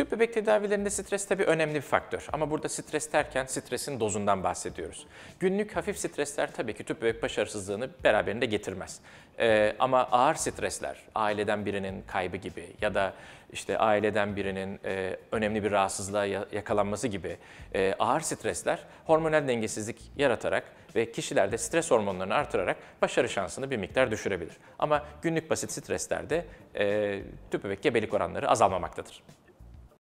Tüp bebek tedavilerinde stres tabii önemli bir faktör ama burada stres derken stresin dozundan bahsediyoruz. Günlük hafif stresler tabii ki tüp bebek başarısızlığını beraberinde getirmez. Ee, ama ağır stresler, aileden birinin kaybı gibi ya da işte aileden birinin e, önemli bir rahatsızlığa yakalanması gibi e, ağır stresler hormonal dengesizlik yaratarak ve kişilerde stres hormonlarını artırarak başarı şansını bir miktar düşürebilir. Ama günlük basit streslerde e, tüp bebek gebelik oranları azalmamaktadır.